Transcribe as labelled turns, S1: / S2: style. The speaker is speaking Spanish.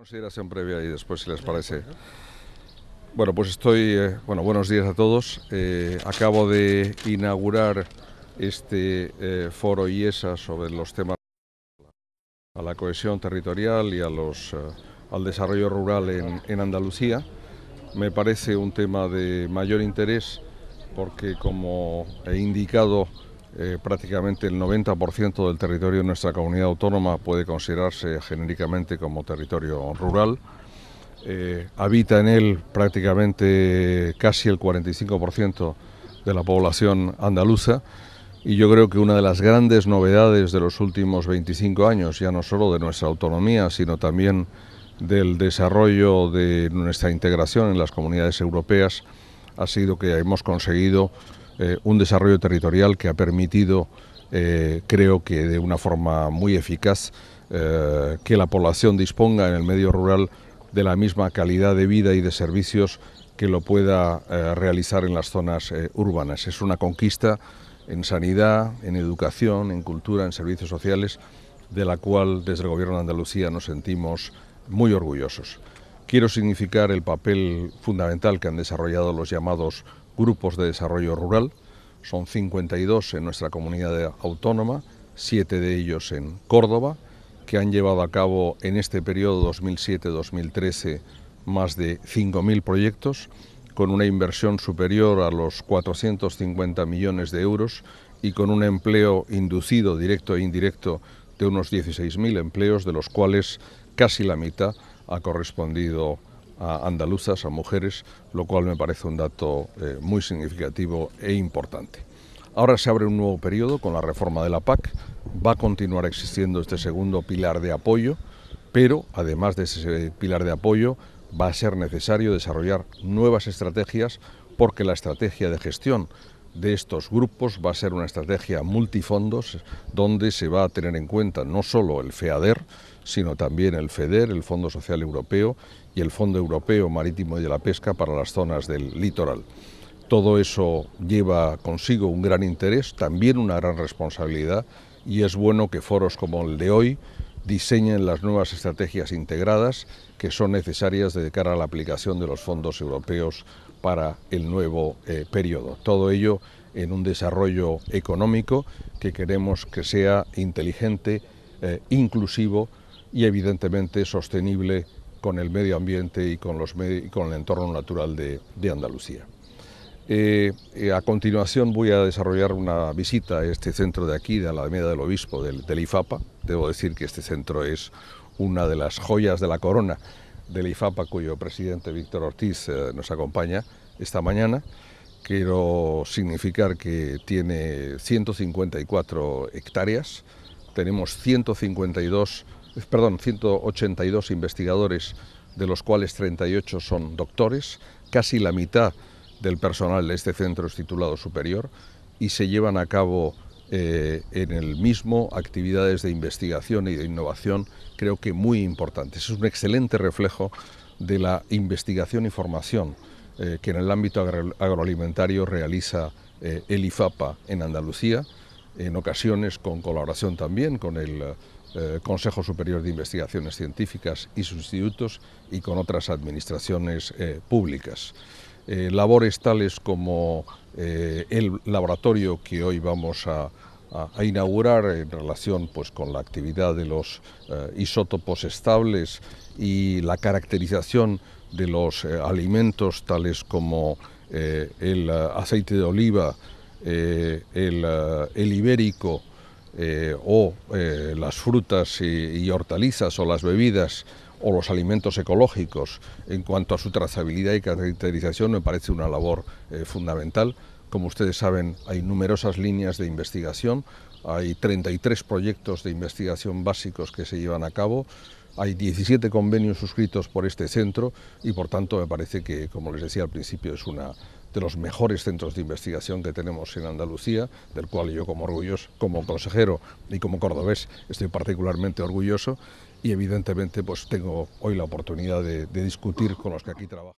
S1: Consideración previa y después, si les parece. Bueno, pues estoy. Eh, bueno, buenos días a todos. Eh, acabo de inaugurar este eh, foro IESA sobre los temas a la cohesión territorial y a los, al desarrollo rural en, en Andalucía. Me parece un tema de mayor interés porque, como he indicado, eh, prácticamente el 90% del territorio de nuestra comunidad autónoma puede considerarse genéricamente como territorio rural. Eh, habita en él prácticamente casi el 45% de la población andaluza y yo creo que una de las grandes novedades de los últimos 25 años, ya no solo de nuestra autonomía, sino también del desarrollo de nuestra integración en las comunidades europeas, ha sido que hemos conseguido eh, un desarrollo territorial que ha permitido, eh, creo que de una forma muy eficaz, eh, que la población disponga en el medio rural de la misma calidad de vida y de servicios que lo pueda realizar en las zonas urbanas. Es una conquista en sanidad, en educación, en cultura, en servicios sociales, de la cual desde el Gobierno de Andalucía nos sentimos muy orgullosos. Quiero significar el papel fundamental que han desarrollado los llamados grupos de desarrollo rural. Son 52 en nuestra comunidad autónoma, 7 de ellos en Córdoba, que han llevado a cabo en este periodo 2007-2013 más de 5.000 proyectos con una inversión superior a los 450 millones de euros y con un empleo inducido, directo e indirecto, de unos 16.000 empleos, de los cuales casi la mitad ha correspondido a andaluzas, a mujeres, lo cual me parece un dato eh, muy significativo e importante. Ahora se abre un nuevo periodo con la reforma de la PAC, va a continuar existiendo este segundo pilar de apoyo, pero además de ese pilar de apoyo va a ser necesario desarrollar nuevas estrategias porque la estrategia de gestión de estos grupos va a ser una estrategia multifondos donde se va a tener en cuenta no solo el FEADER, sino también el FEDER, el Fondo Social Europeo y el Fondo Europeo Marítimo y de la Pesca para las zonas del litoral. Todo eso lleva consigo un gran interés, también una gran responsabilidad y es bueno que foros como el de hoy diseñen las nuevas estrategias integradas que son necesarias de cara a la aplicación de los fondos europeos para el nuevo eh, periodo. Todo ello en un desarrollo económico que queremos que sea inteligente, eh, inclusivo y evidentemente sostenible con el medio ambiente y con, los y con el entorno natural de, Andalucía. Eh, eh, a continuación voy a desarrollar una visita a este centro de aquí, de la Alameda del Obispo, del, IFAPA. Debo decir que este centro es una de las joyas de la corona del IFAPA, cuyo presidente Víctor Ortiz eh, nos acompaña esta mañana. Quiero significar que tiene 154 hectáreas, tenemos 152 eh, perdón, 182 investigadores, de los cuales 38 son doctores, casi la mitad del personal de este centro es titulado superior y se llevan a cabo eh, en el mismo actividades de investigación y de innovación creo que muy importantes. Es un excelente reflejo de la investigación y formación eh, que en el ámbito agroalimentario realiza el IFAPA en Andalucía, en ocasiones con colaboración también con el eh, Consejo Superior de Investigaciones Científicas y sus institutos y con otras administraciones eh, públicas. Eh, labores tales como el laboratorio que hoy vamos a, inaugurar en relación pues, con la actividad de los isótopos estables y la caracterización de los alimentos tales como el aceite de oliva, el ibérico, eh, o eh, las frutas y, hortalizas o las bebidas o los alimentos ecológicos en cuanto a su trazabilidad y caracterización me parece una labor eh, fundamental. Como ustedes saben, hay numerosas líneas de investigación, hay 33 proyectos de investigación básicos que se llevan a cabo. Hay 17 convenios suscritos por este centro y por tanto me parece que, como les decía al principio, es uno de los mejores centros de investigación que tenemos en Andalucía, del cual yo como orgulloso, como consejero y como cordobés estoy particularmente orgulloso y evidentemente pues tengo hoy la oportunidad de, de discutir con los que aquí trabajan.